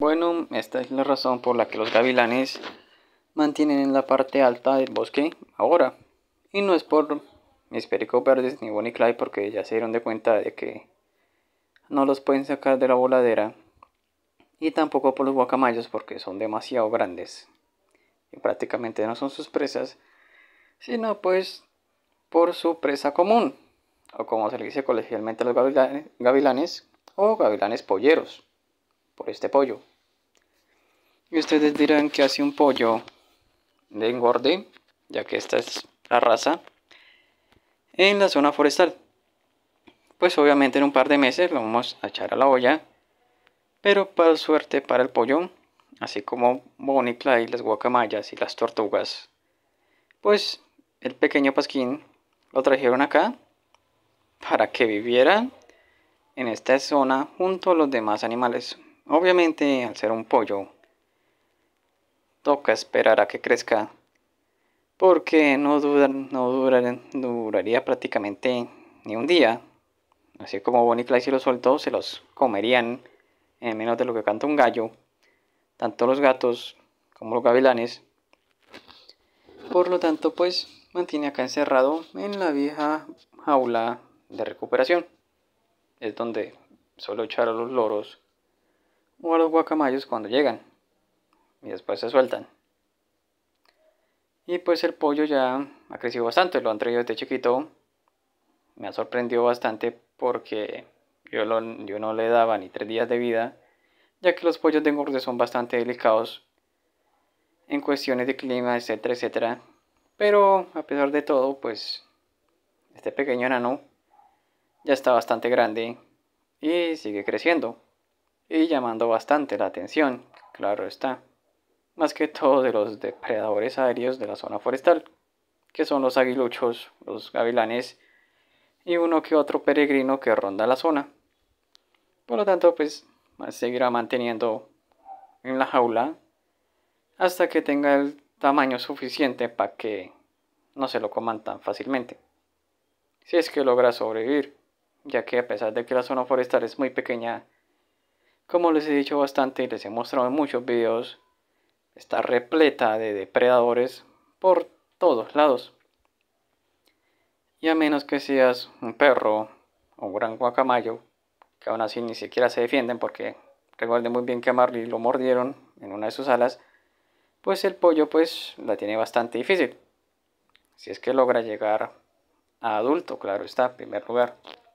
Bueno, esta es la razón por la que los gavilanes mantienen en la parte alta del bosque ahora. Y no es por mis verdes ni Bonnie Clyde porque ya se dieron de cuenta de que no los pueden sacar de la voladera. Y tampoco por los guacamayos porque son demasiado grandes. Y prácticamente no son sus presas, sino pues por su presa común. O como se le dice colegialmente a los gavilanes o gavilanes polleros por este pollo. Y ustedes dirán que hace un pollo de engorde, ya que esta es la raza, en la zona forestal. Pues obviamente en un par de meses lo vamos a echar a la olla, pero para suerte para el pollo, así como Bonicla y las guacamayas y las tortugas, pues el pequeño pasquín lo trajeron acá para que viviera en esta zona junto a los demás animales. Obviamente, al ser un pollo, toca esperar a que crezca, porque no, duran, no duraría prácticamente ni un día. Así como Bonnie Clyde si los soltó, se los comerían en menos de lo que canta un gallo, tanto los gatos como los gavilanes. Por lo tanto, pues mantiene acá encerrado en la vieja jaula de recuperación. Es donde solo echar a los loros o a los guacamayos cuando llegan y después se sueltan. Y pues el pollo ya ha crecido bastante, lo han traído desde chiquito. Me ha sorprendido bastante porque yo, yo no le daba ni tres días de vida, ya que los pollos de engorde son bastante delicados en cuestiones de clima, etcétera, etcétera. Pero a pesar de todo, pues este pequeño enano ya está bastante grande y sigue creciendo y llamando bastante la atención, claro está, más que todo de los depredadores aéreos de la zona forestal, que son los aguiluchos, los gavilanes y uno que otro peregrino que ronda la zona. Por lo tanto, pues seguirá manteniendo en la jaula hasta que tenga el tamaño suficiente para que no se lo coman tan fácilmente. Si es que logra sobrevivir, ya que a pesar de que la zona forestal es muy pequeña, como les he dicho bastante y les he mostrado en muchos videos, está repleta de depredadores por todos lados. Y a menos que seas un perro o un gran guacamayo, que aún así ni siquiera se defienden porque recuerden muy bien que a Marley lo mordieron en una de sus alas, pues el pollo pues la tiene bastante difícil. Si es que logra llegar a adulto, claro está, en primer lugar.